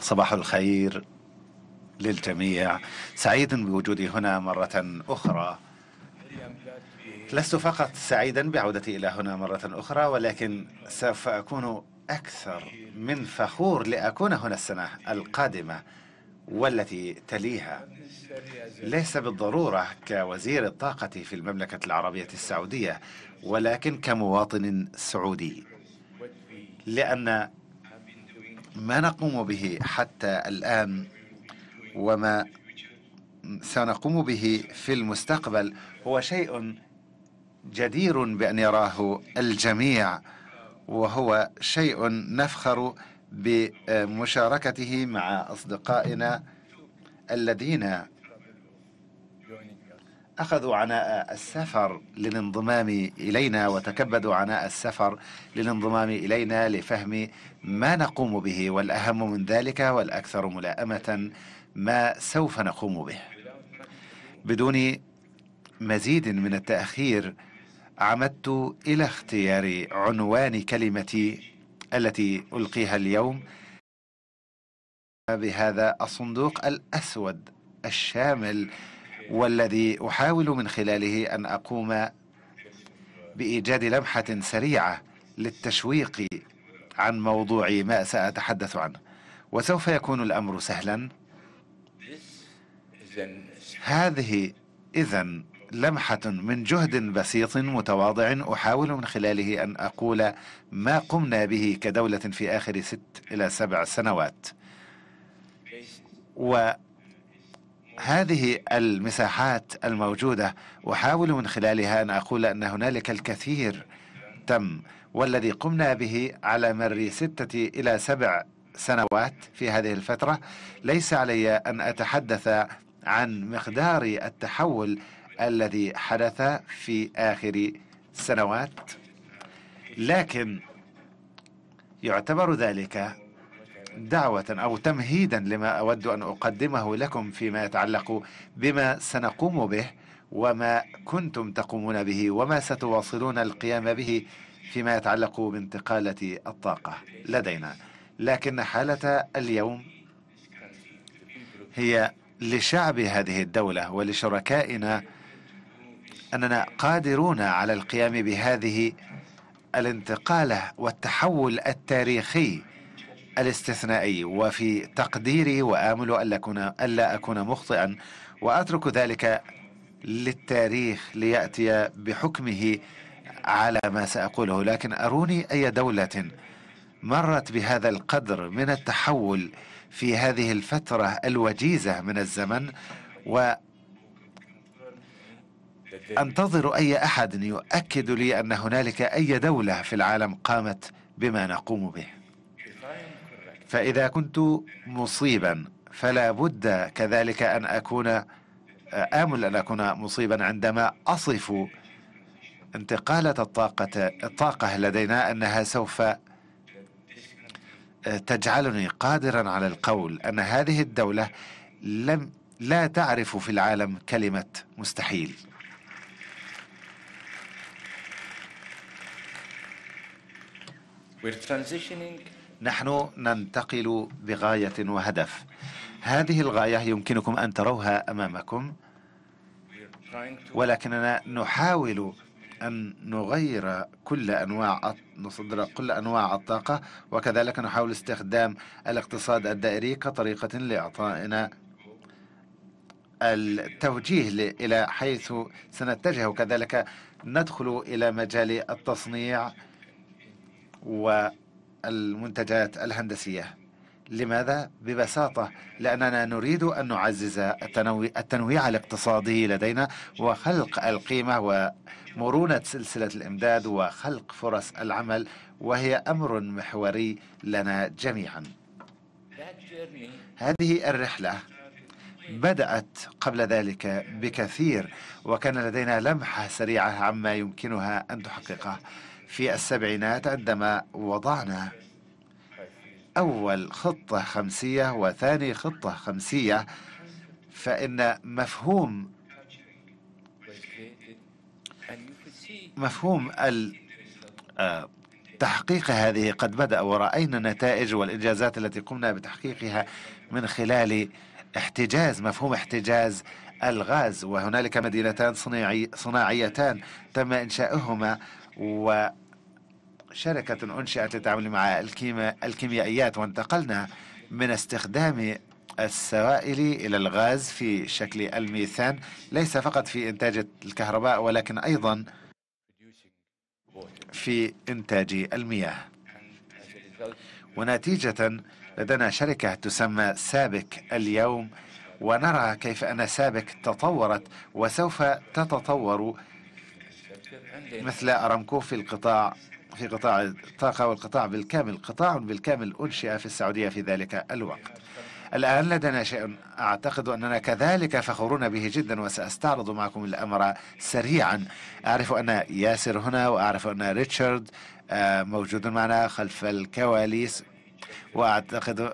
صباح الخير للجميع سعيد بوجودي هنا مرة أخرى لست فقط سعيدا بعودتي إلى هنا مرة أخرى ولكن سوف أكون أكثر من فخور لأكون هنا السنة القادمة والتي تليها ليس بالضرورة كوزير الطاقة في المملكة العربية السعودية ولكن كمواطن سعودي لأن ما نقوم به حتى الآن وما سنقوم به في المستقبل هو شيء جدير بأن يراه الجميع وهو شيء نفخر بمشاركته مع أصدقائنا الذين أخذوا عناء السفر للانضمام إلينا وتكبدوا عناء السفر للانضمام إلينا لفهم ما نقوم به والأهم من ذلك والأكثر ملائمة ما سوف نقوم به بدون مزيد من التأخير عمدت إلى اختيار عنوان كلمتي التي ألقيها اليوم بهذا الصندوق الأسود الشامل والذي أحاول من خلاله أن أقوم بإيجاد لمحة سريعة للتشويق عن موضوع ما سأتحدث عنه وسوف يكون الأمر سهلا هذه إذا لمحة من جهد بسيط متواضع أحاول من خلاله أن أقول ما قمنا به كدولة في آخر ست إلى سبع سنوات و هذه المساحات الموجودة أحاول من خلالها أن أقول أن هنالك الكثير تم والذي قمنا به على مر ستة إلى سبع سنوات في هذه الفترة ليس علي أن أتحدث عن مقدار التحول الذي حدث في آخر سنوات لكن يعتبر ذلك دعوة أو تمهيدا لما أود أن أقدمه لكم فيما يتعلق بما سنقوم به وما كنتم تقومون به وما ستواصلون القيام به فيما يتعلق بانتقالة الطاقة لدينا لكن حالة اليوم هي لشعب هذه الدولة ولشركائنا أننا قادرون على القيام بهذه الانتقالة والتحول التاريخي الاستثنائي وفي تقديري وآمل ألا أكون, ألا أكون مخطئا وأترك ذلك للتاريخ ليأتي بحكمه على ما سأقوله لكن أروني أي دولة مرت بهذا القدر من التحول في هذه الفترة الوجيزة من الزمن و أنتظر أي أحد يؤكد لي أن هنالك أي دولة في العالم قامت بما نقوم به فإذا كنت مصيبا فلا بد كذلك أن أكون آه، آمل أن أكون مصيبا عندما أصف انتقالة الطاقة الطاقة لدينا أنها سوف آه، تجعلني قادرا على القول أن هذه الدولة لم لا تعرف في العالم كلمة مستحيل We're transitioning نحن ننتقل بغاية وهدف هذه الغاية يمكنكم أن تروها أمامكم ولكننا نحاول أن نغير كل أنواع نصدر كل أنواع الطاقة وكذلك نحاول استخدام الاقتصاد الدائري كطريقة لإعطائنا التوجيه إلى حيث سنتجه وكذلك ندخل إلى مجال التصنيع و المنتجات الهندسية لماذا؟ ببساطة لأننا نريد أن نعزز التنويع الاقتصادي لدينا وخلق القيمة ومرونة سلسلة الإمداد وخلق فرص العمل وهي أمر محوري لنا جميعا هذه الرحلة بدأت قبل ذلك بكثير وكان لدينا لمحة سريعة عما يمكنها أن تحققه في السبعينات عندما وضعنا أول خطة خمسية وثاني خطة خمسية فإن مفهوم مفهوم آه، تحقيق هذه قد بدأ ورأينا النتائج والإنجازات التي قمنا بتحقيقها من خلال احتجاز مفهوم احتجاز الغاز وهنالك مدينتان صناعي صناعيتان تم إنشاؤهما و شركة أنشئت للتعامل مع الكيميائيات وانتقلنا من استخدام السوائل إلى الغاز في شكل الميثان ليس فقط في إنتاج الكهرباء ولكن أيضا في إنتاج المياه ونتيجة لدينا شركة تسمى سابك اليوم ونرى كيف أن سابك تطورت وسوف تتطور مثل أرامكو في القطاع في قطاع الطاقة والقطاع بالكامل قطاع بالكامل أنشئ في السعودية في ذلك الوقت الآن لدينا شيء أعتقد أننا كذلك فخورون به جدا وسأستعرض معكم الأمر سريعا أعرف أن ياسر هنا وأعرف أن ريتشارد آه، موجود معنا خلف الكواليس وأعتقد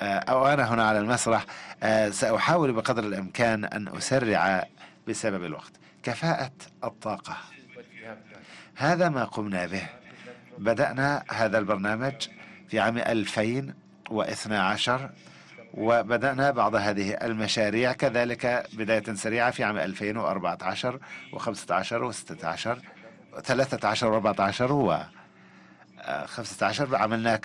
آه، أو أنا هنا على المسرح آه، سأحاول بقدر الإمكان أن أسرع بسبب الوقت كفاءة الطاقة هذا ما قمنا به بدأنا هذا البرنامج في عام 2012 وبدأنا بعض هذه المشاريع كذلك بداية سريعة في عام 2014 و15 و16 13 و14 و15 عملنا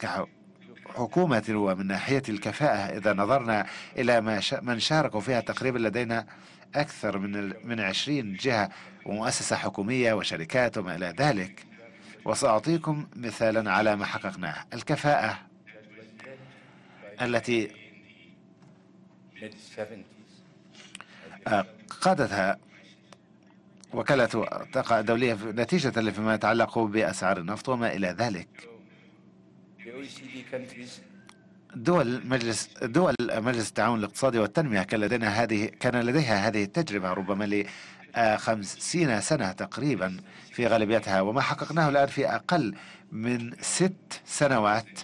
كحكومة ومن ناحية الكفاءة إذا نظرنا إلى ما من شاركوا فيها تقريبا لدينا أكثر من من 20 جهة ومؤسسة حكومية وشركات وما إلى ذلك وسأعطيكم مثالا على ما حققناه الكفاءة التي قادتها وكالة الطاقة الدولية نتيجة لما يتعلق بأسعار النفط وما إلى ذلك دول مجلس دول مجلس التعاون الاقتصادي والتنمية كان لدينا هذه كان لديها هذه التجربة ربما خمسين سنة تقريبا في غالبيتها وما حققناه الآن في أقل من ست سنوات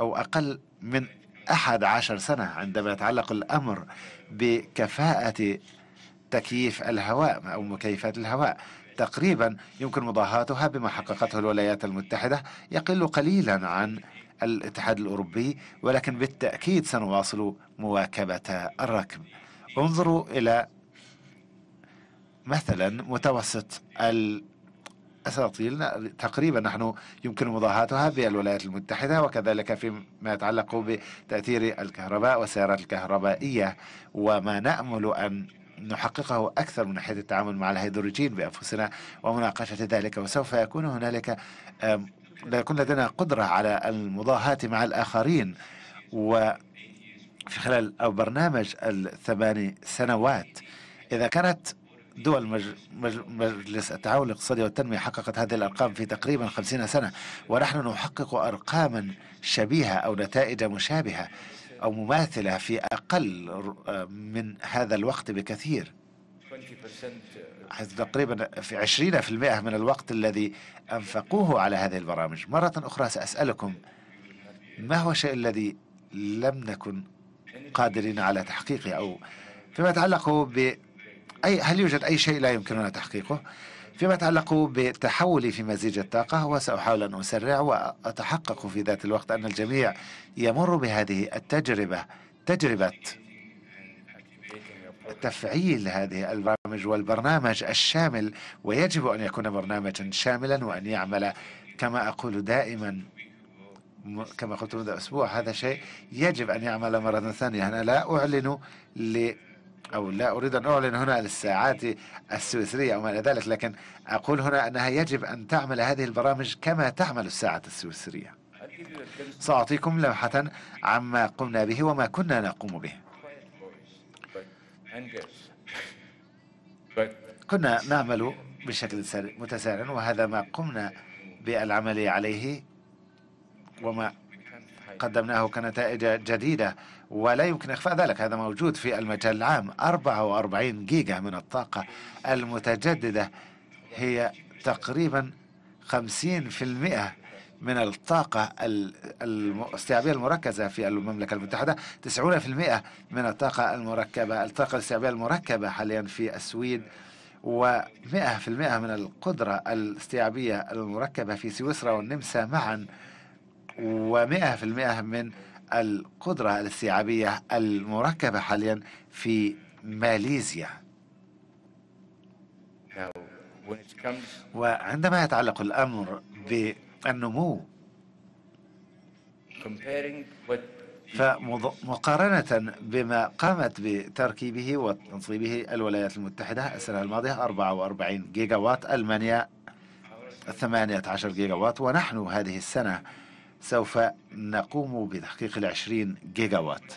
أو أقل من أحد عشر سنة عندما يتعلق الأمر بكفاءة تكييف الهواء أو مكيفات الهواء تقريبا يمكن مضاهاتها بما حققته الولايات المتحدة يقل قليلا عن الاتحاد الأوروبي ولكن بالتأكيد سنواصل مواكبة الركب انظروا إلى مثلا متوسط الأساطيل تقريبا نحن يمكن مضاهاتها في الولايات المتحدة وكذلك فيما يتعلق بتأثير الكهرباء والسيارات الكهربائية وما نأمل أن نحققه أكثر من ناحية التعامل مع الهيدروجين بأنفسنا ومناقشة ذلك وسوف يكون هنالك ليكون يكون لدينا قدرة على المضاهاة مع الآخرين وفي خلال أو برنامج الثماني سنوات إذا كانت دول مجلس التعاون الاقتصادي والتنمية حققت هذه الأرقام في تقريبا خمسين سنة ونحن نحقق أرقاما شبيهة أو نتائج مشابهة أو مماثلة في أقل من هذا الوقت بكثير حيث تقريبا في 20% من الوقت الذي أنفقوه على هذه البرامج مرة أخرى سأسألكم ما هو الشيء الذي لم نكن قادرين على تحقيقه أو فيما يتعلق أي هل يوجد أي شيء لا يمكننا تحقيقه؟ فيما يتعلق بتحولي في مزيج الطاقة هو سأحاول أن أسرع وأتحقق في ذات الوقت أن الجميع يمر بهذه التجربة تجربة تفعيل هذه البرامج والبرنامج الشامل ويجب أن يكون برنامجا شاملا وأن يعمل كما أقول دائما كما قلت منذ أسبوع هذا شيء يجب أن يعمل مرة ثانية أنا لا أعلن ل أو لا أريد أن أعلن هنا الساعات السويسرية أو ما إلى ذلك لكن أقول هنا أنها يجب أن تعمل هذه البرامج كما تعمل الساعة السويسرية سأعطيكم لمحة عما قمنا به وما كنا نقوم به كنا نعمل بشكل متسارع وهذا ما قمنا بالعمل عليه وما قدمناه كنتائج جديدة ولا يمكن إخفاء ذلك هذا موجود في المجال العام 44 جيجا من الطاقة المتجددة هي تقريبا 50% من الطاقة الاستيعابية المركزة في المملكة المتحدة 90% من الطاقة المركبة الطاقة الاستيعابية المركبة حاليا في السويد و100% من القدرة الاستيعابية المركبة في سويسرا والنمسا معا و100% من القدرة الاستيعابية المركبة حاليا في ماليزيا وعندما يتعلق الأمر بالنمو فمقارنة بما قامت بتركيبه وتنصيبه الولايات المتحدة السنة الماضية 44 جيجا وات ألمانيا 18 جيجا وات ونحن هذه السنة سوف نقوم بتحقيق العشرين جيجا وات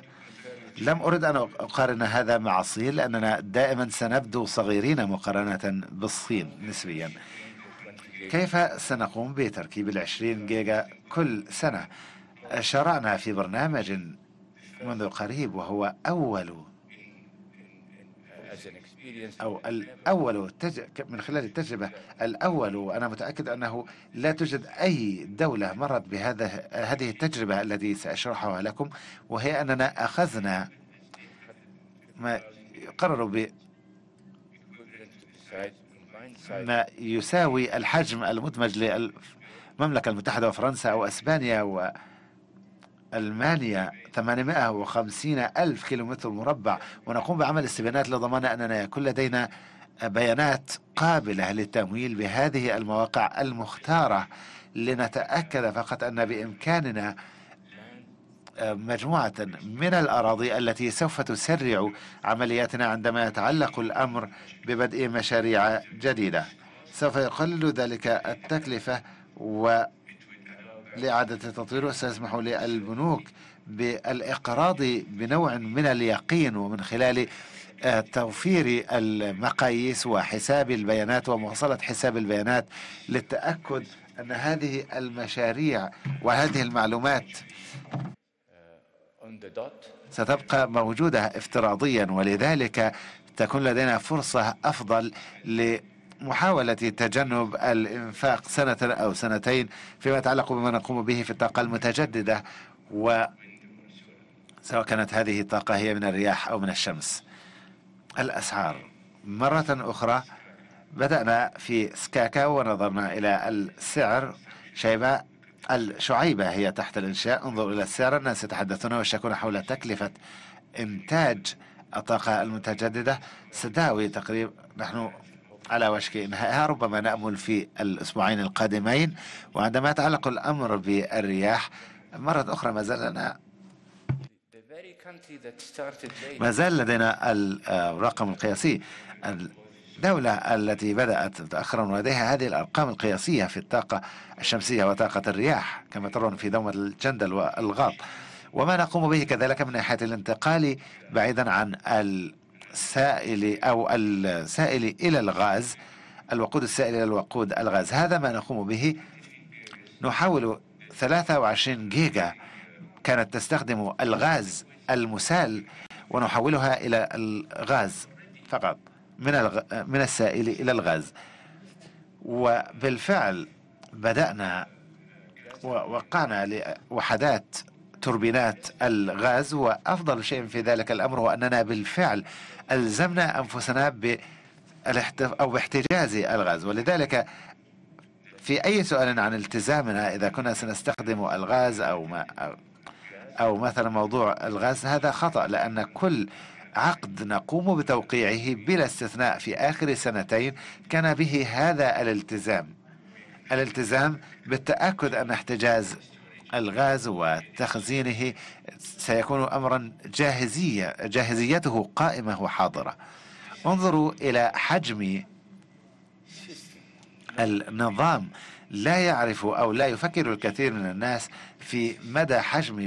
لم أرد أن أقارن هذا مع الصين لأننا دائما سنبدو صغيرين مقارنة بالصين نسبيا كيف سنقوم بتركيب العشرين جيجا كل سنة شرعنا في برنامج منذ قريب وهو أول أو الأول من خلال التجربة الأول وأنا متأكد أنه لا توجد أي دولة مرت بهذا هذه التجربة التي سأشرحها لكم وهي أننا أخذنا ما قرروا ب ما يساوي الحجم المدمج للمملكة المتحدة وفرنسا وأسبانيا ألمانيا 850 ألف كيلومتر مربع ونقوم بعمل استبيانات لضمان أننا يكون لدينا بيانات قابلة للتمويل بهذه المواقع المختارة لنتأكد فقط أن بإمكاننا مجموعة من الأراضي التي سوف تسرع عملياتنا عندما يتعلق الأمر ببدء مشاريع جديدة سوف يقلل ذلك التكلفة و لإعادة التطوير وسيسمحوا للبنوك بالإقراض بنوع من اليقين ومن خلال آه، توفير المقاييس وحساب البيانات ومواصلة حساب البيانات للتأكد أن هذه المشاريع وهذه المعلومات ستبقى موجودة افتراضيا ولذلك تكون لدينا فرصة أفضل ل محاولة تجنب الإنفاق سنة أو سنتين فيما يتعلق بما نقوم به في الطاقة المتجددة و سواء كانت هذه الطاقة هي من الرياح أو من الشمس الأسعار مرة أخرى بدأنا في سكاكا ونظرنا إلى السعر شيبة الشعيبة هي تحت الإنشاء انظر إلى السعر الناس يتحدثون ويشكون حول تكلفة إنتاج الطاقة المتجددة سداوي تقريبا نحن على وشك إنهائها ربما نأمل في الأسبوعين القادمين وعندما يتعلق الأمر بالرياح مرة أخرى ما زال لنا ما زال لدينا الرقم القياسي الدولة التي بدأت متأخرا ولديها هذه الأرقام القياسية في الطاقة الشمسية وطاقة الرياح كما ترون في دومة الجندل والغاط وما نقوم به كذلك من ناحية الانتقال بعيدا عن ال السائل أو السائل إلى الغاز الوقود السائل إلى الوقود الغاز هذا ما نقوم به نحاول 23 جيجا كانت تستخدم الغاز المسال ونحولها إلى الغاز فقط من من السائل إلى الغاز وبالفعل بدأنا ووقعنا لوحدات توربينات الغاز وأفضل شيء في ذلك الأمر هو أننا بالفعل ألزمنا أنفسنا أو باحتجاز الغاز ولذلك في أي سؤال عن التزامنا إذا كنا سنستخدم الغاز أو ما أو مثلا موضوع الغاز هذا خطأ لأن كل عقد نقوم بتوقيعه بلا استثناء في آخر سنتين كان به هذا الالتزام الالتزام بالتأكد أن احتجاز الغاز وتخزينه سيكون أمرا جاهزية جاهزيته قائمة وحاضرة انظروا إلى حجم النظام لا يعرف أو لا يفكر الكثير من الناس في مدى حجم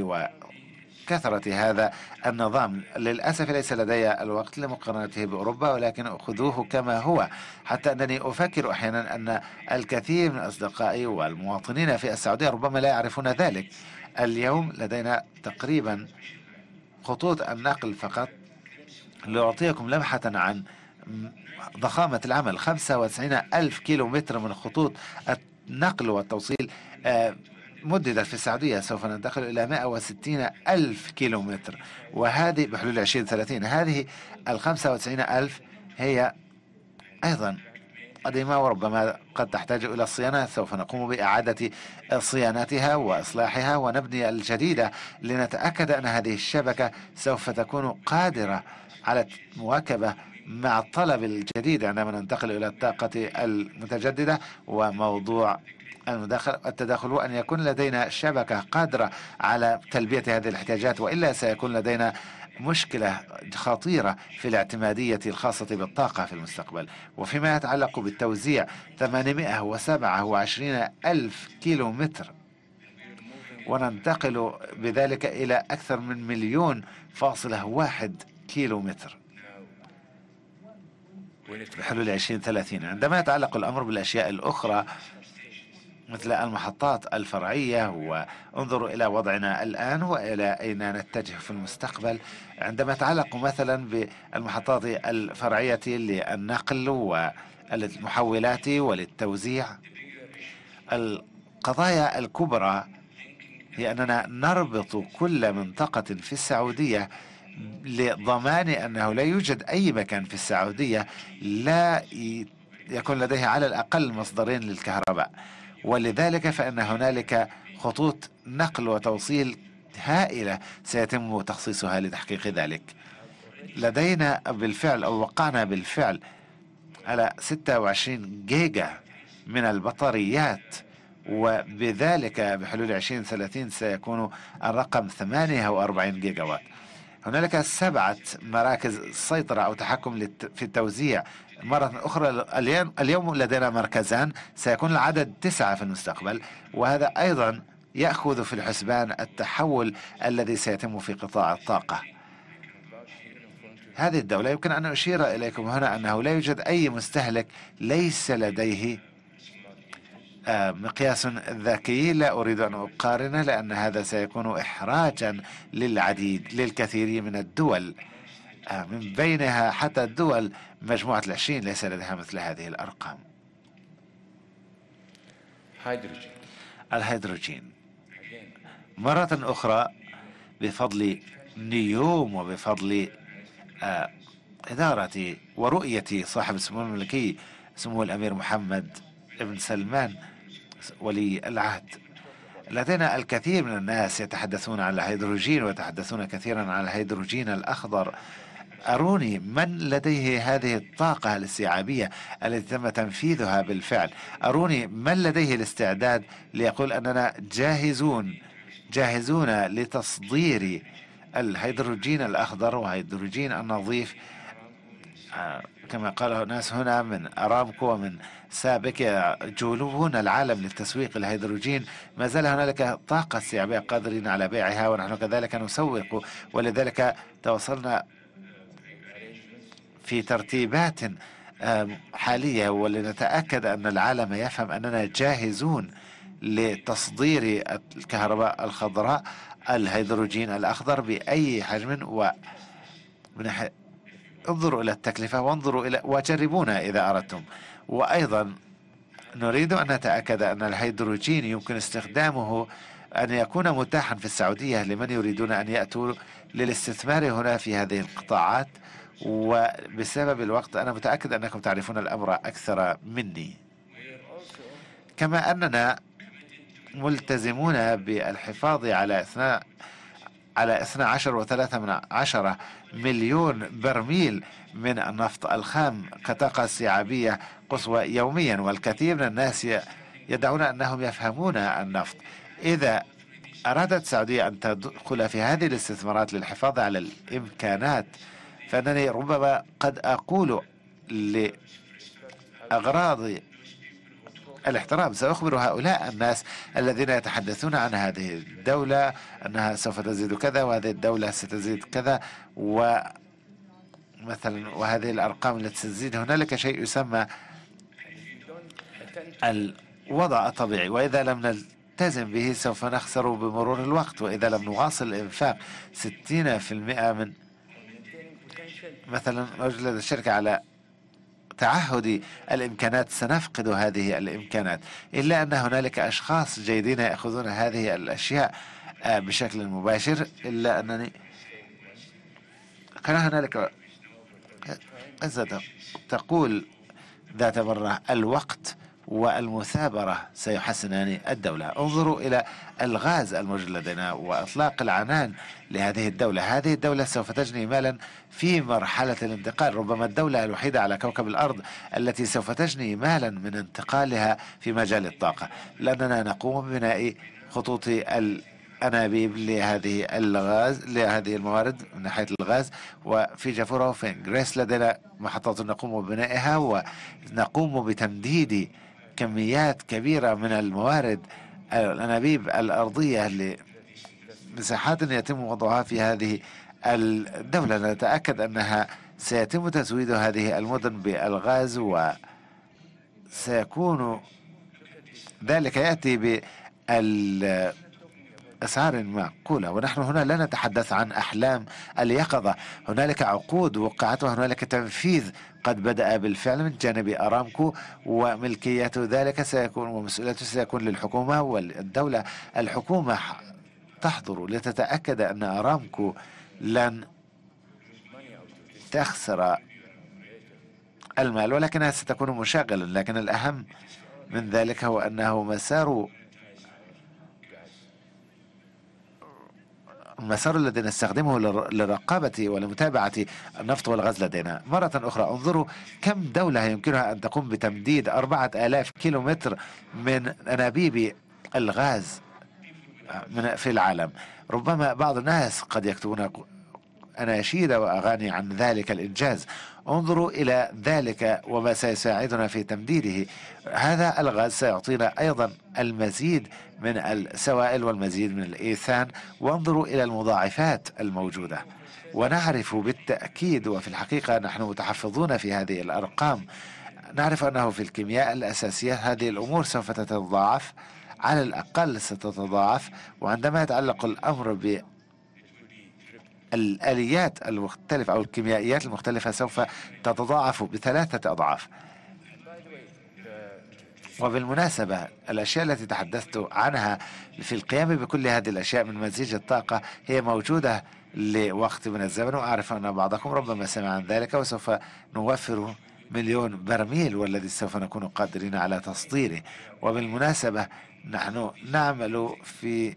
كثرة هذا النظام للأسف ليس لدي الوقت لمقارنته بأوروبا ولكن أخذوه كما هو حتى أنني أفكر أحيانا أن الكثير من أصدقائي والمواطنين في السعودية ربما لا يعرفون ذلك اليوم لدينا تقريبا خطوط النقل فقط لأعطيكم لمحة عن ضخامة العمل 95 ألف كيلو من خطوط النقل والتوصيل آه، مددت في السعودية سوف ننتقل إلى 160 ألف كيلومتر وهذه بحلول 2030 هذه ال 95 ألف هي أيضا قديمة وربما قد تحتاج إلى الصيانة سوف نقوم بإعادة صيانتها وإصلاحها ونبني الجديدة لنتأكد أن هذه الشبكة سوف تكون قادرة على مواكبة مع الطلب الجديد عندما ننتقل إلى الطاقة المتجددة وموضوع المداخل التداخل هو أن يكون لدينا شبكة قادرة على تلبية هذه الاحتياجات وإلا سيكون لدينا مشكلة خطيرة في الاعتمادية الخاصة بالطاقة في المستقبل وفيما يتعلق بالتوزيع 827 ألف كيلو متر وننتقل بذلك إلى أكثر من مليون فاصلة واحد كيلو متر بحلول 2030 عندما يتعلق الأمر بالأشياء الأخرى مثل المحطات الفرعية وانظروا إلى وضعنا الآن وإلى أين نتجه في المستقبل عندما تعلقوا مثلا بالمحطات الفرعية للنقل والمحولات وللتوزيع القضايا الكبرى هي أننا نربط كل منطقة في السعودية لضمان أنه لا يوجد أي مكان في السعودية لا يكون لديه على الأقل مصدرين للكهرباء ولذلك فان هنالك خطوط نقل وتوصيل هائله سيتم تخصيصها لتحقيق ذلك لدينا بالفعل او وقعنا بالفعل على 26 جيجا من البطاريات وبذلك بحلول 2030 سيكون الرقم 48 جيجا وات هنالك سبعة مراكز سيطرة أو تحكم في التوزيع مرة أخرى اليوم لدينا مركزان سيكون العدد تسعة في المستقبل وهذا أيضا يأخذ في الحسبان التحول الذي سيتم في قطاع الطاقة هذه الدولة يمكن أن أشير إليكم هنا أنه لا يوجد أي مستهلك ليس لديه آه، مقياس ذكي لا أريد أن أقارنه لأن هذا سيكون إحراجا للعديد للكثير من الدول من بينها حتى الدول مجموعة العشرين ليس لديها مثل هذه الأرقام الهيدروجين مرة أخرى بفضل نيوم وبفضل آه، إدارة إدارتي ورؤيتي صاحب السمو الملكي سمو الأمير محمد بن سلمان ولي العهد لدينا الكثير من الناس يتحدثون عن الهيدروجين ويتحدثون كثيرا عن الهيدروجين الأخضر أروني من لديه هذه الطاقة الاستيعابية التي تم تنفيذها بالفعل أروني من لديه الاستعداد ليقول أننا جاهزون جاهزون لتصدير الهيدروجين الأخضر وهيدروجين النظيف آه، كما قال ناس هنا من أرامكو ومن سابك جولون العالم للتسويق الهيدروجين ما زال هنالك طاقة استيعابية قادرين على بيعها ونحن كذلك نسوق ولذلك توصلنا في ترتيبات حالية ولنتأكد أن العالم يفهم أننا جاهزون لتصدير الكهرباء الخضراء الهيدروجين الأخضر بأي حجم و انظروا إلى التكلفة وانظروا إلى وجربونا إذا أردتم وأيضا نريد أن نتأكد أن الهيدروجين يمكن استخدامه أن يكون متاحا في السعودية لمن يريدون أن يأتوا للاستثمار هنا في هذه القطاعات وبسبب الوقت أنا متأكد أنكم تعرفون الأمر أكثر مني كما أننا ملتزمون بالحفاظ على اثناء على 12 وثلاثة من عشرة مليون برميل من النفط الخام كطاقة استيعابية قصوى يوميا والكثير من الناس يدعون أنهم يفهمون النفط إذا أرادت السعودية أن تدخل في هذه الاستثمارات للحفاظ على الإمكانات فأنني ربما قد أقول لأغراض الاحترام سأخبر هؤلاء الناس الذين يتحدثون عن هذه الدولة أنها سوف تزيد كذا وهذه الدولة ستزيد كذا و مثلا وهذه الأرقام التي تزيد هنالك شيء يسمى الوضع الطبيعي وإذا لم نلتزم به سوف نخسر بمرور الوقت وإذا لم نواصل الإنفاق 60% من مثلا رجل لدى الشركة على تعهد الامكانات سنفقد هذه الامكانات الا ان هنالك اشخاص جيدين ياخذون هذه الاشياء آه، بشكل مباشر الا انني كان هنالك تقول ذات مره الوقت والمثابرة سيحسنان الدولة انظروا إلى الغاز الموجود لدينا وإطلاق العنان لهذه الدولة هذه الدولة سوف تجني مالا في مرحلة الانتقال ربما الدولة الوحيدة على كوكب الأرض التي سوف تجني مالا من انتقالها في مجال الطاقة لأننا نقوم ببناء خطوط انابيب لهذه الغاز لهذه الموارد من ناحيه الغاز وفي جافورا وفي إنجريس لدينا محطات نقوم ببنائها ونقوم بتمديد كميات كبيرة من الموارد الأنابيب الأرضية لمساحات يتم وضعها في هذه الدولة نتأكد أنها سيتم تسويد هذه المدن بالغاز وسيكون ذلك يأتي بأسعار معقولة ونحن هنا لا نتحدث عن أحلام اليقظة هنالك عقود وقعتها هنالك تنفيذ قد بدأ بالفعل من جانب أرامكو وملكيته ذلك سيكون ومسؤوليته سيكون للحكومة والدولة الحكومة تحضر لتتأكد أن أرامكو لن تخسر المال ولكنها ستكون مشاغلا لكن الأهم من ذلك هو أنه مسار المسار الذي نستخدمه لرقابة ولمتابعة النفط والغاز لدينا مرة أخرى انظروا كم دولة يمكنها أن تقوم بتمديد أربعة آلاف كيلومتر من أنابيب الغاز آه، من في العالم ربما بعض الناس قد يكتبون أناشيد وأغاني عن ذلك الإنجاز انظروا إلى ذلك وما سيساعدنا في تمديده هذا الغاز سيعطينا أيضا المزيد من السوائل والمزيد من الإيثان وانظروا إلى المضاعفات الموجودة ونعرف بالتأكيد وفي الحقيقة نحن متحفظون في هذه الأرقام نعرف أنه في الكيمياء الأساسية هذه الأمور سوف تتضاعف على الأقل ستتضاعف وعندما يتعلق الأمر الآليات المختلفة أو الكيميائيات المختلفة سوف تتضاعف بثلاثة أضعاف وبالمناسبة الأشياء التي تحدثت عنها في القيام بكل هذه الأشياء من مزيج الطاقة هي موجودة لوقت من الزمن وأعرف أن بعضكم ربما سمع عن ذلك وسوف نوفر مليون برميل والذي سوف نكون قادرين على تصديره وبالمناسبة نحن نعمل في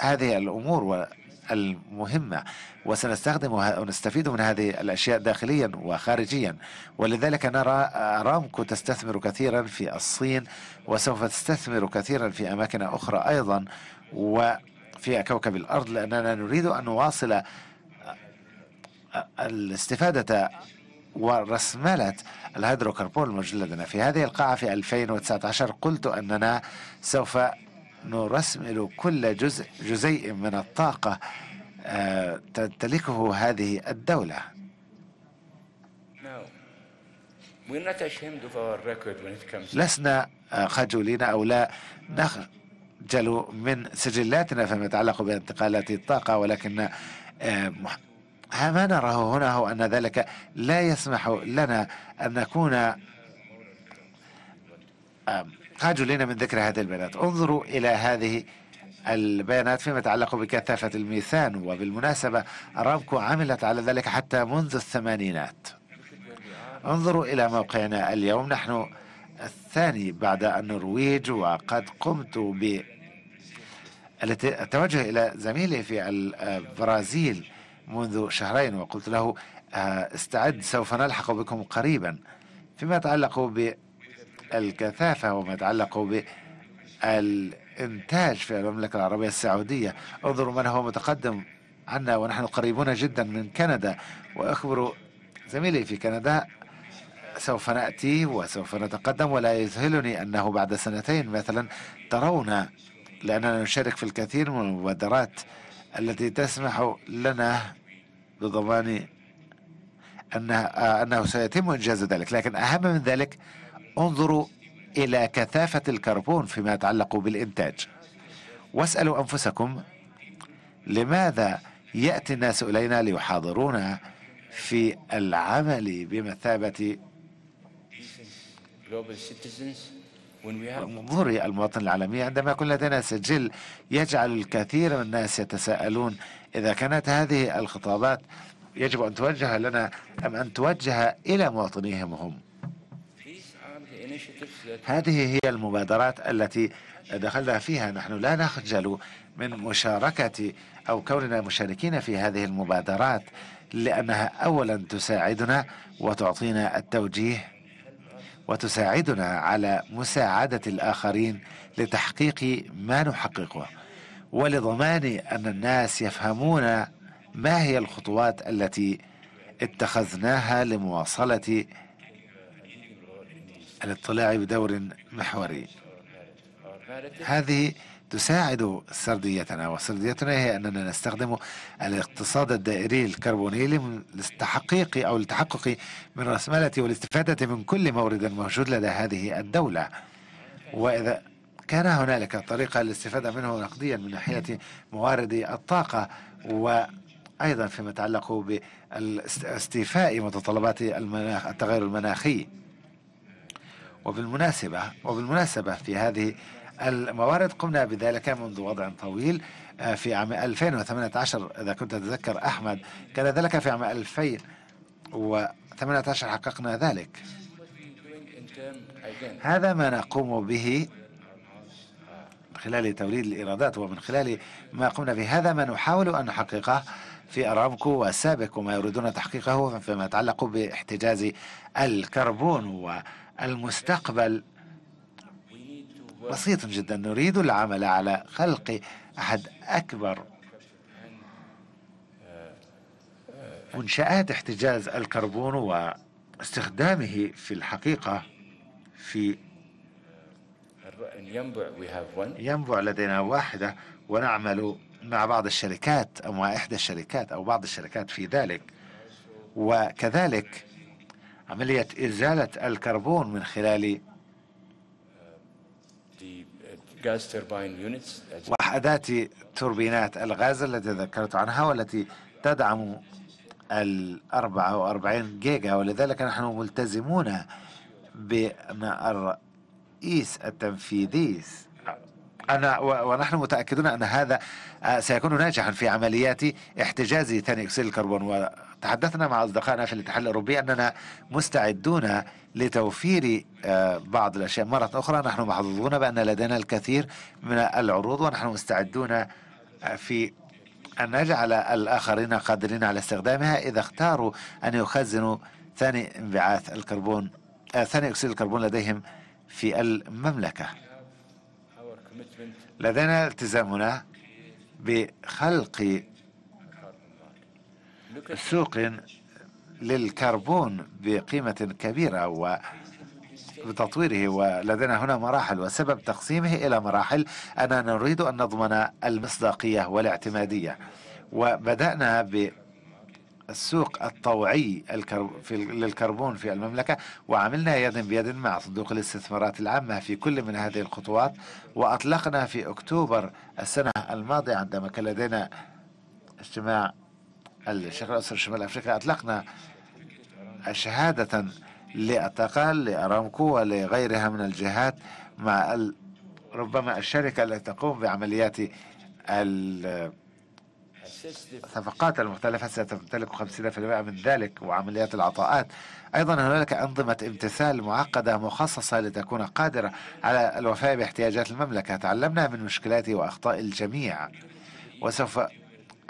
هذه الأمور المهمة وسنستخدم ونستفيد من هذه الأشياء داخليا وخارجيا ولذلك نرى أرامكو تستثمر كثيرا في الصين وسوف تستثمر كثيرا في أماكن أخرى أيضا وفي كوكب الأرض لأننا نريد أن نواصل الاستفادة ورسملة الهيدروكربون الموجود لدينا في هذه القاعة في 2019 قلت أننا سوف نرسمل كل جزء جزيء من الطاقة آه، تمتلكه هذه الدولة لسنا آه، خجولين أو لا نخجل من سجلاتنا فيما يتعلق بانتقالات الطاقة ولكن آه، ما نراه هنا هو أن ذلك لا يسمح لنا أن نكون خرجوا لنا من ذكر هذه البيانات انظروا إلى هذه البيانات فيما يتعلق بكثافة الميثان وبالمناسبة أرامكو عملت على ذلك حتى منذ الثمانينات انظروا إلى موقعنا اليوم نحن الثاني بعد النرويج وقد قمت ب التوجه إلى زميلي في البرازيل منذ شهرين وقلت له آه، استعد سوف نلحق بكم قريبا فيما يتعلق ب الكثافة وما يتعلق بالإنتاج في المملكة العربية السعودية انظروا من هو متقدم عنا ونحن قريبون جدا من كندا وأخبروا زميلي في كندا سوف نأتي وسوف نتقدم ولا يذهلني أنه بعد سنتين مثلا ترون لأننا نشارك في الكثير من المبادرات التي تسمح لنا بضمان أنه, أنه سيتم إنجاز ذلك لكن أهم من ذلك انظروا إلى كثافة الكربون فيما يتعلق بالإنتاج واسألوا أنفسكم لماذا يأتي الناس إلينا ليحاضرونا في العمل بمثابة منظور المواطن العالمي عندما يكون لدينا سجل يجعل الكثير من الناس يتساءلون إذا كانت هذه الخطابات يجب أن توجه لنا أم أن توجه إلى مواطنيهم هم هذه هي المبادرات التي دخلنا فيها نحن لا نخجل من مشاركة أو كوننا مشاركين في هذه المبادرات لأنها أولا تساعدنا وتعطينا التوجيه وتساعدنا على مساعدة الآخرين لتحقيق ما نحققه ولضمان أن الناس يفهمون ما هي الخطوات التي اتخذناها لمواصلة الاطلاع بدور محوري هذه تساعد سرديتنا وسرديتنا هي أننا نستخدم الاقتصاد الدائري الكربوني للتحقيق أو لتحقق من رأسمالة والاستفادة من كل مورد موجود لدى هذه الدولة وإذا كان هنالك طريقة للاستفادة منه نقديا من ناحية موارد الطاقة وأيضا فيما يتعلق باستيفاء متطلبات المناخ التغير المناخي وبالمناسبة وبالمناسبة في هذه الموارد قمنا بذلك منذ وضع طويل آه، في عام 2018 إذا كنت تتذكر أحمد كان ذلك في عام 2018 حققنا ذلك هذا ما نقوم به من خلال توليد الإيرادات ومن خلال ما قمنا به هذا ما نحاول أن نحققه في أرامكو وسابق وما يريدون تحقيقه فيما يتعلق باحتجاز الكربون و المستقبل بسيط جدا نريد العمل على خلق أحد أكبر منشآت احتجاز الكربون واستخدامه في الحقيقة في ينبع لدينا واحدة ونعمل مع بعض الشركات أو مع إحدى الشركات أو بعض الشركات في ذلك وكذلك عملية إزالة الكربون من خلال uh, وحدات توربينات الغاز التي ذكرت عنها والتي تدعم ال 44 جيجا ولذلك نحن ملتزمون بأن الرئيس التنفيذي أنا ونحن متأكدون أن هذا آه، سيكون ناجحا في عمليات احتجاز ثاني أكسيد الكربون تحدثنا مع أصدقائنا في الاتحاد الأوروبي أننا مستعدون لتوفير آه، بعض الأشياء مرة أخرى نحن محظوظون بأن لدينا الكثير من العروض ونحن مستعدون آه، في أن نجعل الآخرين قادرين على استخدامها إذا اختاروا أن يخزنوا ثاني انبعاث الكربون آه، ثاني أكسيد الكربون لديهم في المملكة لدينا التزامنا بخلق سوق للكربون بقيمة كبيرة و بتطويره ولدينا هنا مراحل وسبب تقسيمه إلى مراحل أننا نريد أن نضمن المصداقية والاعتمادية وبدأنا بالسوق الطوعي للكربون في المملكة وعملنا يدا بيد مع صندوق الاستثمارات العامة في كل من هذه الخطوات وأطلقنا في أكتوبر السنة الماضية عندما كان لدينا اجتماع الشرق الاوسط وشمال افريقيا اطلقنا شهاده للطاقه لارامكو ولغيرها من الجهات مع ربما الشركه التي تقوم بعمليات الصفقات المختلفة ستمتلك 50% من ذلك وعمليات العطاءات أيضا هنالك أنظمة امتثال معقدة مخصصة لتكون قادرة على الوفاء باحتياجات المملكة تعلمنا من مشكلات وأخطاء الجميع وسوف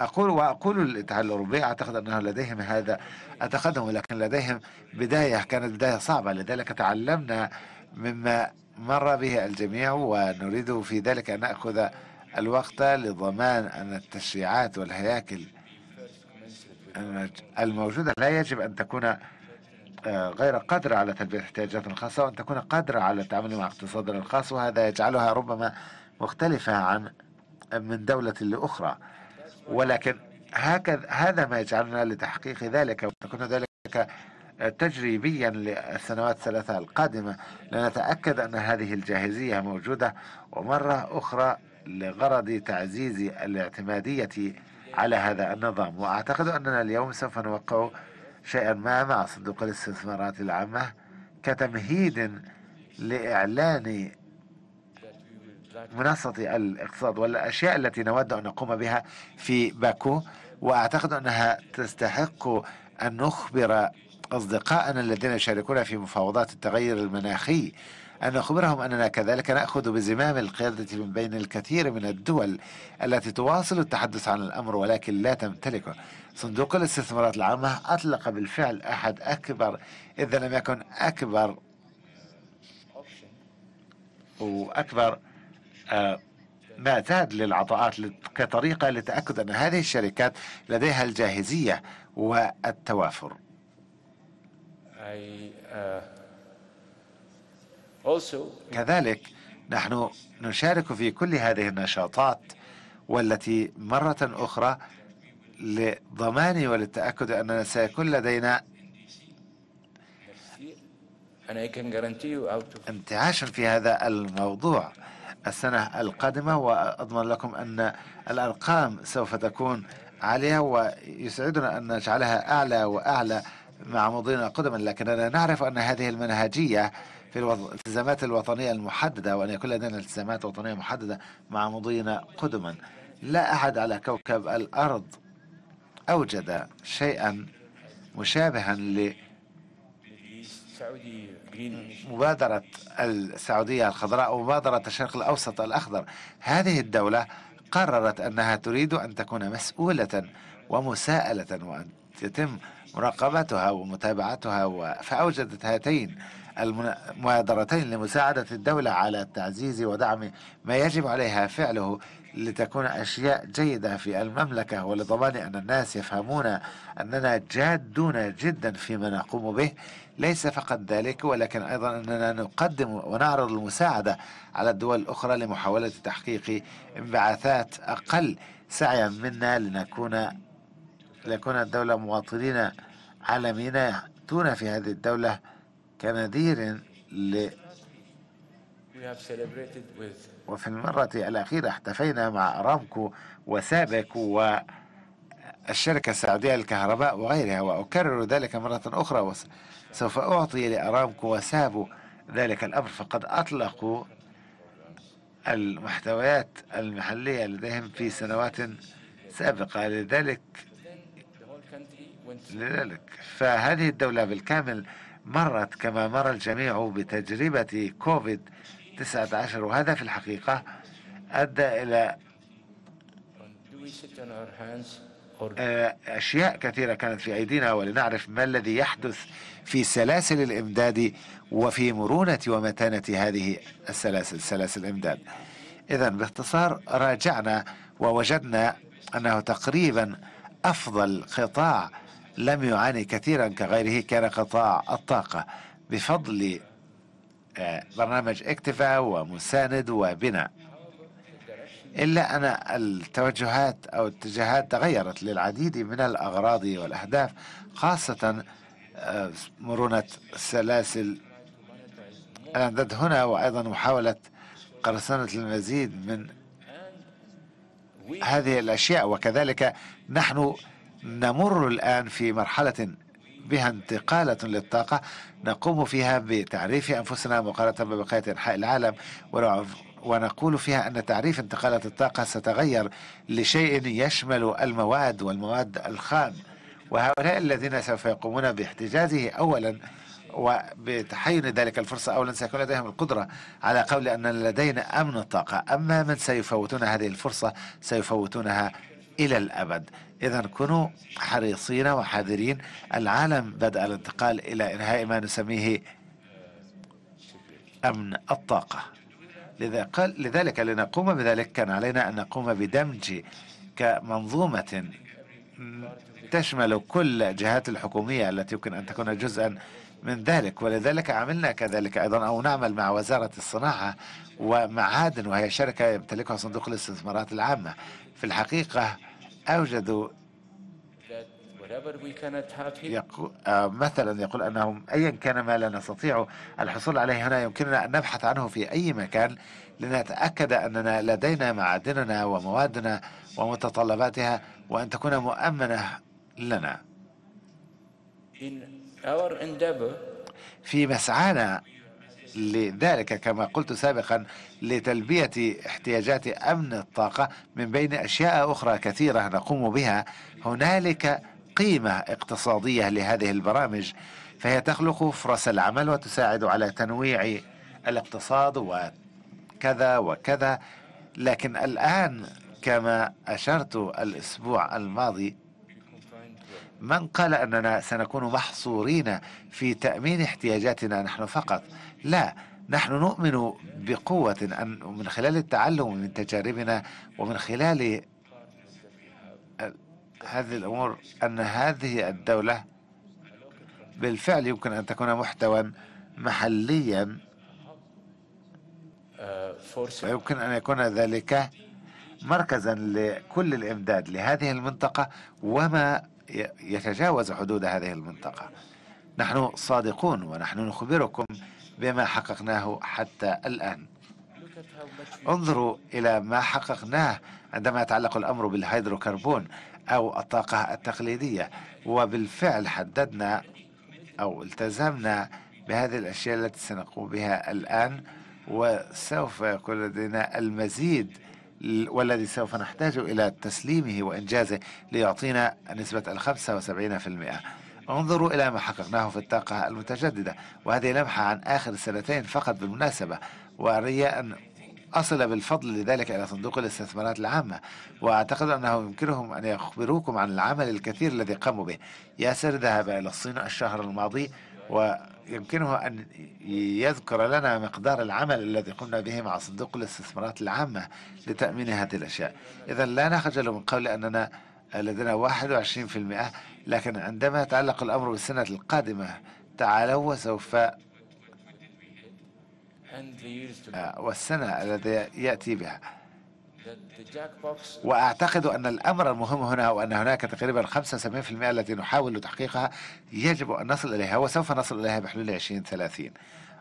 أقول وأقول الاتحاد الأوروبي أعتقد أنه لديهم هذا التقدم ولكن لديهم بداية كانت بداية صعبة لذلك تعلمنا مما مر به الجميع ونريد في ذلك أن نأخذ الوقت لضمان أن التشريعات والهياكل الموجودة لا يجب أن تكون آه، غير قادرة على تلبية احتياجات الخاصة وأن تكون قادرة على التعامل مع اقتصادنا الخاص وهذا يجعلها ربما مختلفة عن من دولة لأخرى ولكن هكذا هذا ما يجعلنا لتحقيق ذلك وتكون ذلك تجريبيا للسنوات الثلاثة القادمة لنتأكد أن هذه الجاهزية موجودة ومرة أخرى لغرض تعزيز الاعتمادية على هذا النظام وأعتقد أننا اليوم سوف نوقع شيئا ما مع صندوق الاستثمارات العامة كتمهيد لإعلان منصة الاقتصاد والأشياء التي نود أن نقوم بها في باكو وأعتقد أنها تستحق أن نخبر أصدقائنا الذين يشاركون في مفاوضات التغير المناخي أن نخبرهم أننا كذلك نأخذ بزمام القيادة من بين الكثير من الدول التي تواصل التحدث عن الأمر ولكن لا تمتلكه صندوق الاستثمارات العامة أطلق بالفعل أحد أكبر إذا لم يكن أكبر وأكبر ما زاد للعطاءات كطريقة لتأكد أن هذه الشركات لديها الجاهزية والتوافر uh, كذلك نحن نشارك في كل هذه النشاطات والتي مرة أخرى لضمان وللتأكد أننا سيكون لدينا انتعاش في هذا الموضوع السنة القادمة وأضمن لكم أن الأرقام سوف تكون عالية ويسعدنا أن نجعلها أعلى وأعلى مع مضينا قدما لكننا نعرف أن هذه المنهجية في الالتزامات الوطنية المحددة وأن يكون لدينا التزامات وطنية محددة مع مضينا قدما لا أحد على كوكب الأرض أوجد شيئا مشابها ل مبادرة السعودية الخضراء ومبادرة الشرق الأوسط الأخضر هذه الدولة قررت أنها تريد أن تكون مسؤولة ومساءلة وأن يتم مراقبتها ومتابعتها فأوجدت هاتين المبادرتين لمساعدة الدولة على تعزيز ودعم ما يجب عليها فعله لتكون أشياء جيدة في المملكة ولضمان أن الناس يفهمون أننا جادون جدا فيما نقوم به ليس فقط ذلك ولكن أيضا أننا نقدم ونعرض المساعدة على الدول الأخرى لمحاولة تحقيق انبعاثات أقل سعيا منا لنكون لنكون الدولة مواطنين عالميين يأتون في هذه الدولة كنذير ل وفي المرة الأخيرة احتفينا مع أرامكو وسابك و الشركة السعودية للكهرباء وغيرها وأكرر ذلك مرة أخرى وسوف أعطي لأرامكو وسابو ذلك الأمر فقد أطلقوا المحتويات المحلية لديهم في سنوات سابقة لذلك لذلك فهذه الدولة بالكامل مرت كما مر الجميع بتجربة كوفيد 19 وهذا في الحقيقة أدى إلى آه، أشياء كثيرة كانت في أيدينا ولنعرف ما الذي يحدث في سلاسل الإمداد وفي مرونة ومتانة هذه السلاسل سلاسل الإمداد إذا باختصار راجعنا ووجدنا أنه تقريبا أفضل قطاع لم يعاني كثيرا كغيره كان قطاع الطاقة بفضل آه، برنامج اكتفاء ومساند وبناء إلا أن التوجهات أو الاتجاهات تغيرت للعديد من الأغراض والأهداف خاصة آه، مرونة سلاسل الأنداد هنا وأيضا محاولة قرصنة المزيد من هذه الأشياء وكذلك نحن نمر الآن في مرحلة بها انتقالة للطاقة نقوم فيها بتعريف أنفسنا مقارنة ببقية أنحاء العالم ونعرف ونقول فيها أن تعريف انتقالة الطاقة ستغير لشيء يشمل المواد والمواد الخام وهؤلاء الذين سوف يقومون باحتجازه أولا وبتحين ذلك الفرصة أولا سيكون لديهم القدرة على قول أن لدينا أمن الطاقة أما من سيفوتون هذه الفرصة سيفوتونها إلى الأبد إذا كونوا حريصين وحذرين العالم بدأ الانتقال إلى إنهاء ما نسميه أمن الطاقة لذا قال لذلك لنقوم بذلك كان علينا أن نقوم بدمج كمنظومة تشمل كل جهات الحكومية التي يمكن أن تكون جزءا من ذلك ولذلك عملنا كذلك أيضا أو نعمل مع وزارة الصناعة ومعادن وهي شركة يمتلكها صندوق الاستثمارات العامة في الحقيقة أوجدوا آه، مثلا يقول أنهم أيا كان ما لا نستطيع الحصول عليه هنا يمكننا أن نبحث عنه في أي مكان لنتأكد أننا لدينا معادننا وموادنا ومتطلباتها وأن تكون مؤمنة لنا في مسعانا لذلك كما قلت سابقا لتلبية احتياجات أمن الطاقة من بين أشياء أخرى كثيرة نقوم بها هنالك قيمة اقتصادية لهذه البرامج فهي تخلق فرص العمل وتساعد على تنويع الاقتصاد وكذا وكذا لكن الآن كما أشرت الأسبوع الماضي من قال أننا سنكون محصورين في تأمين احتياجاتنا نحن فقط لا نحن نؤمن بقوة أن من خلال التعلم من تجاربنا ومن خلال هذه الأمور أن هذه الدولة بالفعل يمكن أن تكون محتوى محليا ويمكن أن يكون ذلك مركزا لكل الإمداد لهذه المنطقة وما يتجاوز حدود هذه المنطقة نحن صادقون ونحن نخبركم بما حققناه حتى الآن انظروا إلى ما حققناه عندما يتعلق الأمر بالهيدروكربون أو الطاقة التقليدية وبالفعل حددنا أو التزمنا بهذه الأشياء التي سنقوم بها الآن وسوف يكون لدينا المزيد والذي سوف نحتاج إلى تسليمه وإنجازه ليعطينا نسبة الخمسة وسبعين في المئة انظروا إلى ما حققناه في الطاقة المتجددة وهذه لمحة عن آخر سنتين فقط بالمناسبة أن أصل بالفضل لذلك إلى صندوق الاستثمارات العامة وأعتقد أنه يمكنهم أن يخبروكم عن العمل الكثير الذي قاموا به ياسر ذهب إلى الصين الشهر الماضي ويمكنه أن يذكر لنا مقدار العمل الذي قمنا به مع صندوق الاستثمارات العامة لتأمين هذه الأشياء إذا لا نخجل من قول أننا لدينا 21% لكن عندما يتعلق الأمر بالسنة القادمة تعالوا وسوف آه، والسنة التي يأتي بها وأعتقد أن الأمر المهم هنا هو أن هناك تقريبا 75% التي نحاول تحقيقها يجب أن نصل إليها وسوف نصل إليها بحلول 2030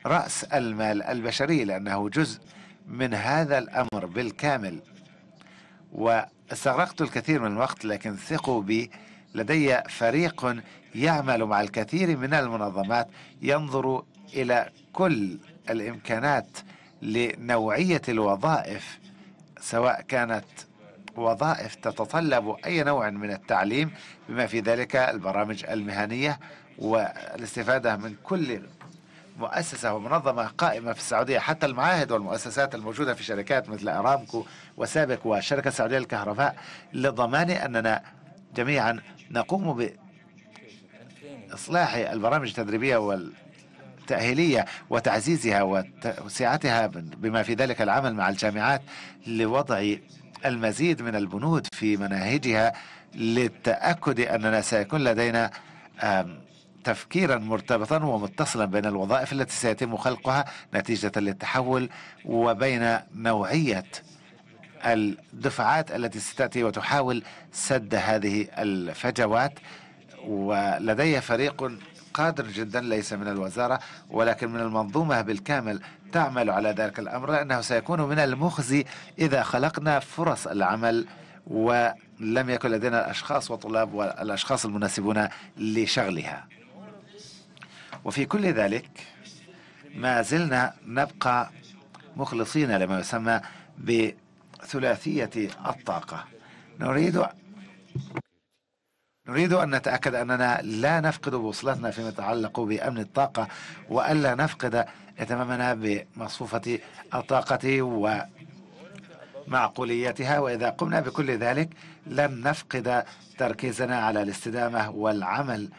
رأس المال البشري لأنه جزء من هذا الأمر بالكامل واستغرقت الكثير من الوقت لكن ثقوا بي لدي فريق يعمل مع الكثير من المنظمات ينظر إلى كل الامكانات لنوعيه الوظائف سواء كانت وظائف تتطلب اي نوع من التعليم بما في ذلك البرامج المهنيه والاستفاده من كل مؤسسة ومنظمة قائمة في السعودية حتى المعاهد والمؤسسات الموجودة في شركات مثل أرامكو وسابك والشركة السعودية للكهرباء لضمان أننا جميعا نقوم بإصلاح البرامج التدريبية وال التأهيلية وتعزيزها وتوسعتها بما في ذلك العمل مع الجامعات لوضع المزيد من البنود في مناهجها للتأكد أننا سيكون لدينا تفكيرا مرتبطا ومتصلا بين الوظائف التي سيتم خلقها نتيجة للتحول وبين نوعية الدفعات التي ستأتي وتحاول سد هذه الفجوات ولدي فريق قادر جدا ليس من الوزارة ولكن من المنظومة بالكامل تعمل على ذلك الأمر لأنه سيكون من المخزي إذا خلقنا فرص العمل ولم يكن لدينا الأشخاص وطلاب والأشخاص المناسبون لشغلها وفي كل ذلك ما زلنا نبقى مخلصين لما يسمى بثلاثية الطاقة نريد نريد أن نتأكد أننا لا نفقد بوصلتنا فيما يتعلق بأمن الطاقة وألا نفقد اهتمامنا بمصفوفة الطاقة ومعقوليتها وإذا قمنا بكل ذلك لن نفقد تركيزنا على الاستدامة والعمل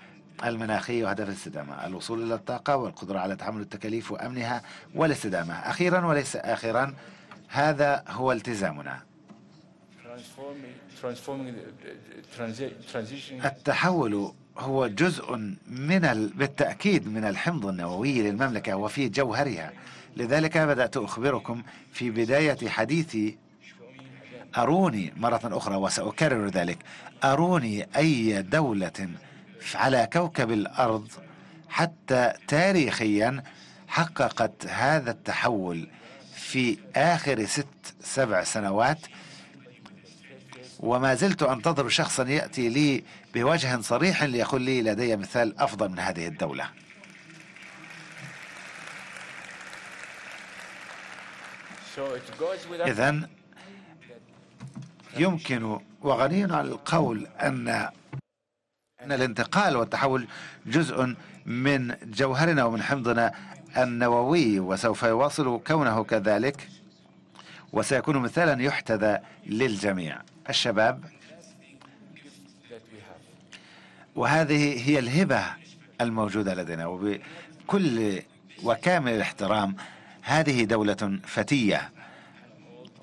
المناخي وهدف الاستدامة الوصول إلى الطاقة والقدرة على تحمل التكاليف وأمنها والاستدامة أخيرا وليس آخرا هذا هو التزامنا التحول هو جزء من بالتأكيد من الحمض النووي للمملكة وفي جوهرها لذلك بدأت أخبركم في بداية حديثي أروني مرة أخرى وسأكرر ذلك أروني أي دولة على كوكب الأرض حتى تاريخيا حققت هذا التحول في آخر ست سبع سنوات وما زلت أنتظر شخصا يأتي لي بوجه صريح ليقول لي لدي مثال أفضل من هذه الدولة إذا يمكن وغني على القول أن أن الانتقال والتحول جزء من جوهرنا ومن حمضنا النووي وسوف يواصل كونه كذلك وسيكون مثالا يحتذى للجميع الشباب وهذه هي الهبة الموجودة لدينا وبكل وكامل الاحترام هذه دولة فتية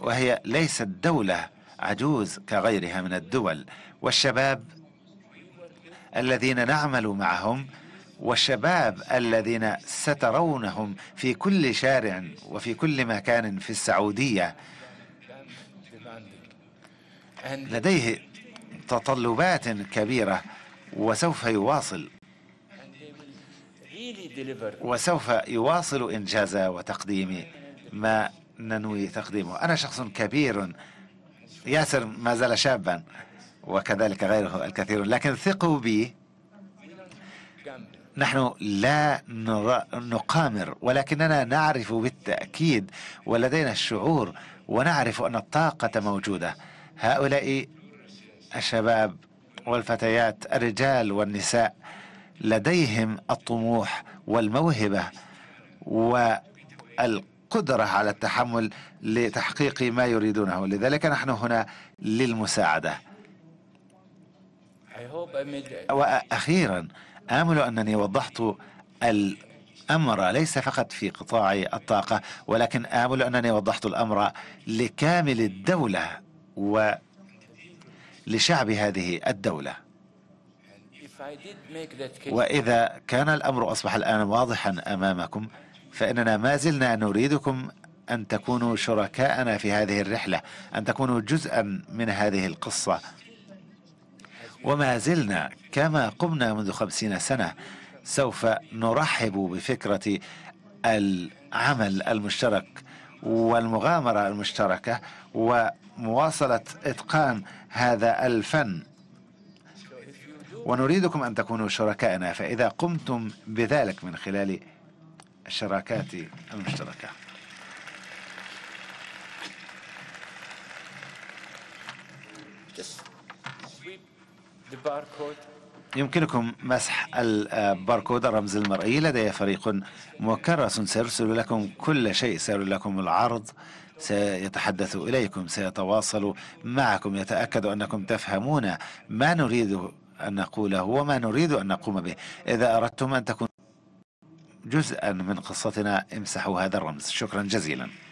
وهي ليست دولة عجوز كغيرها من الدول والشباب الذين نعمل معهم والشباب الذين سترونهم في كل شارع وفي كل مكان في السعودية لديه تطلبات كبيرة وسوف يواصل وسوف يواصل إنجاز وتقديم ما ننوي تقديمه أنا شخص كبير ياسر ما زال شابا وكذلك غيره الكثير لكن ثقوا بي نحن لا نقامر ولكننا نعرف بالتأكيد ولدينا الشعور ونعرف أن الطاقة موجودة هؤلاء الشباب والفتيات الرجال والنساء لديهم الطموح والموهبه والقدره على التحمل لتحقيق ما يريدونه لذلك نحن هنا للمساعده واخيرا امل انني وضحت الامر ليس فقط في قطاع الطاقه ولكن امل انني وضحت الامر لكامل الدوله ولشعب هذه الدولة وإذا كان الأمر أصبح الآن واضحا أمامكم فإننا ما زلنا نريدكم أن تكونوا شركاءنا في هذه الرحلة أن تكونوا جزءا من هذه القصة وما زلنا كما قمنا منذ خمسين سنة سوف نرحب بفكرة العمل المشترك والمغامرة المشتركة ومواصلة إتقان هذا الفن ونريدكم أن تكونوا شركائنا فإذا قمتم بذلك من خلال الشراكات المشتركة the barcode يمكنكم مسح الباركود الرمز المرئي لدي فريق مكرس سيرسل لكم كل شيء سيرسل لكم العرض سيتحدث إليكم سيتواصل معكم يتأكد أنكم تفهمون ما نريد أن نقوله وما نريد أن نقوم به إذا أردتم أن تكونوا جزءا من قصتنا امسحوا هذا الرمز شكرا جزيلا